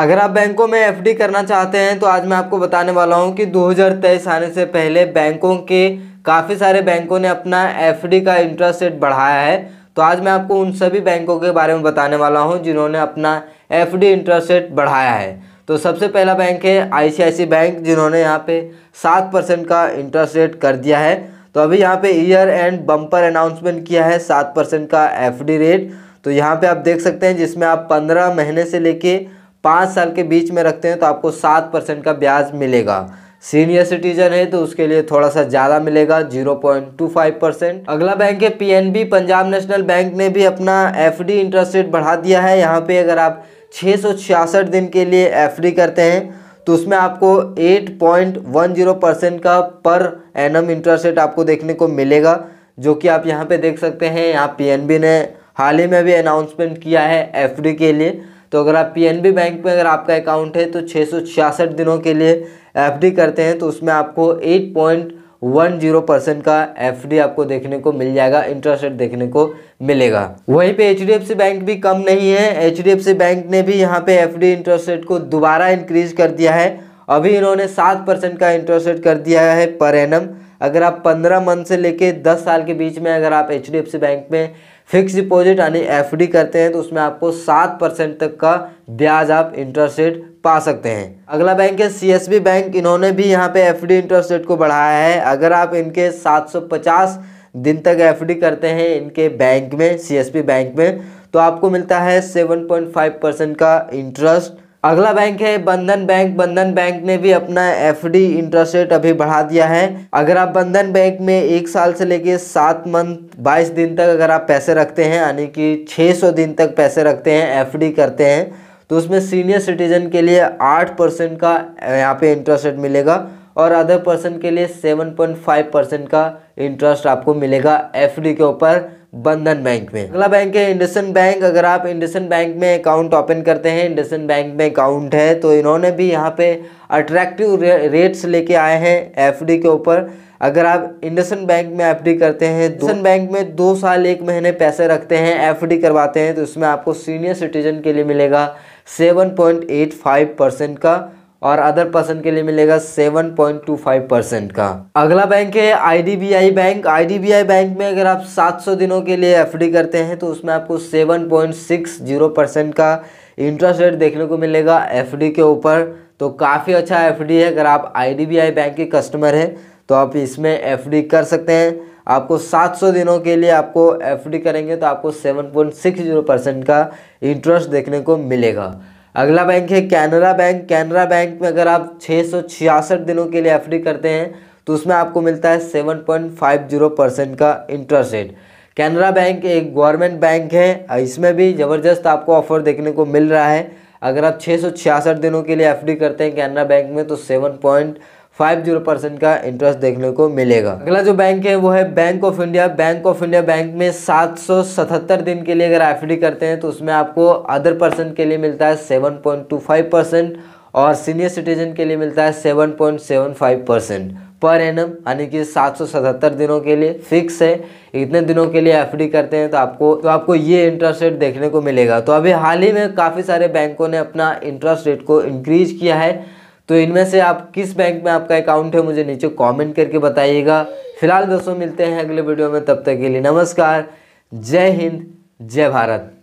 अगर आप बैंकों में एफडी करना चाहते हैं तो आज मैं आपको बताने वाला हूं कि 2023 आने से पहले बैंकों के काफ़ी सारे बैंकों ने अपना एफडी का इंटरेस्ट रेट बढ़ाया है तो आज मैं आपको उन सभी बैंकों के बारे में बताने वाला हूं जिन्होंने अपना एफडी इंटरेस्ट रेट बढ़ाया है तो सबसे पहला बैंक है आई बैंक जिन्होंने यहाँ पर सात परसेंट का इंटरेस्ट रेट कर दिया है तो अभी यहाँ per year and bumper announcement किया है सात परसेंट का एफ रेट तो यहाँ पर आप देख सकते हैं जिसमें आप पंद्रह महीने से लेके पाँच साल के बीच में रखते हैं तो आपको सात परसेंट का ब्याज मिलेगा सीनियर सिटीजन है तो उसके लिए थोड़ा सा ज़्यादा मिलेगा 0.25 परसेंट अगला बैंक है पीएनबी पंजाब नेशनल बैंक ने भी अपना एफडी इंटरेस्ट रेट बढ़ा दिया है यहाँ पे अगर आप छः दिन के लिए एफडी करते हैं तो उसमें आपको 8.10 परसेंट का पर एनम इंटरेस्ट रेट आपको देखने को मिलेगा जो कि आप यहाँ पे देख सकते हैं यहाँ पी ने हाल ही में भी अनाउंसमेंट किया है एफडी के लिए तो अगर आप पीएनबी बैंक में अगर आपका अकाउंट है तो छः दिनों के लिए एफ करते हैं तो उसमें आपको eight point one zero percent का एफडी आपको देखने को मिल जाएगा इंटरेस्ट रेट देखने को मिलेगा वहीं पे एचडीएफसी बैंक भी कम नहीं है एचडीएफसी बैंक ने भी यहाँ पे एफडी इंटरेस्ट रेट को दोबारा इंक्रीज कर दिया है अभी इन्होंने सात परसेंट का इंटरेस्ट रेट कर दिया है पर एनम अगर आप पंद्रह मंथ से लेके दस साल के बीच में अगर आप एच बैंक में फिक्स डिपॉजिट यानी एफ करते हैं तो उसमें आपको सात परसेंट तक का ब्याज आप इंटरेस्ट रेट पा सकते हैं अगला बैंक है सी बैंक इन्होंने भी यहाँ पे एफ इंटरेस्ट रेट को बढ़ाया है अगर आप इनके 750 दिन तक एफ करते हैं इनके बैंक में सी बैंक में तो आपको मिलता है 7.5 परसेंट का इंटरेस्ट अगला बैंक है बंधन बैंक बंधन बैंक ने भी अपना एफडी इंटरेस्ट रेट अभी बढ़ा दिया है अगर आप बंधन बैंक में एक साल से लेके सात मंथ बाईस दिन तक अगर आप पैसे रखते हैं यानी कि छः सौ दिन तक पैसे रखते हैं एफडी करते हैं तो उसमें सीनियर सिटीजन के लिए आठ परसेंट का यहाँ पे इंटरेस्ट रेट मिलेगा और अदर पर्सन के लिए सेवन पॉइंट फाइव परसेंट का इंटरेस्ट आपको मिलेगा एफ के ऊपर बंधन बैंक में अगला बैंक है इंडसन बैंक अगर आप इंडसन बैंक में अकाउंट ओपन करते हैं इंडसन बैंक में अकाउंट है तो इन्होंने भी यहाँ पे अट्रैक्टिव रे, रेट्स लेके आए हैं एफडी के ऊपर अगर आप इंडसन बैंक में एफडी करते हैं इंडसन बैंक में दो साल एक महीने पैसे रखते हैं एफडी करवाते हैं तो इसमें आपको सीनियर सिटीजन के लिए मिलेगा सेवन का और अदर पर्सन के लिए मिलेगा 7.25 परसेंट का अगला बैंक है आईडीबीआई बैंक आईडीबीआई बैंक में अगर आप 700 दिनों के लिए एफडी करते हैं तो उसमें आपको 7.60 परसेंट का इंटरेस्ट रेट देखने को मिलेगा एफडी के ऊपर तो काफ़ी अच्छा एफडी है अगर आप आईडीबीआई बैंक के कस्टमर हैं तो आप इसमें डी कर सकते हैं आपको 700 दिनों के लिए आपको एफडी करेंगे तो आपको 7.60 परसेंट का इंटरेस्ट देखने को मिलेगा अगला बैंक है कैनरा बैंक कैनरा बैंक में अगर आप छः दिनों के लिए एफ करते हैं तो उसमें आपको मिलता है seven point five zero percent का इंटरेस्ट रेट कैनरा बैंक एक गवर्नमेंट बैंक है इसमें भी ज़बरदस्त आपको ऑफर देखने को मिल रहा है अगर आप छः दिनों के लिए एफ करते हैं कैनरा बैंक में तो seven point five zero percent का इंटरेस्ट देखने को मिलेगा अगला जो बैंक है वो है bank of India bank of India bank में सात सौ सतहत्तर दिन के लिए अगर एफ करते हैं तो उसमें आपको अदर पर्सन के लिए मिलता है seven point two five percent और सीनियर सिटीजन के लिए मिलता है seven point seven five percent per annum यानी कि सात सौ सतहत्तर दिनों के लिए फिक्स है इतने दिनों के लिए डी करते हैं तो आपको तो आपको ये इंटरेस्ट रेट देखने को मिलेगा तो अभी हाल ही में काफ़ी सारे बैंकों ने अपना इंटरेस्ट रेट को इंक्रीज किया है तो इनमें से आप किस बैंक में आपका अकाउंट है मुझे नीचे कमेंट करके बताइएगा फिलहाल दोस्तों मिलते हैं अगले वीडियो में तब तक के लिए नमस्कार जय हिंद जय भारत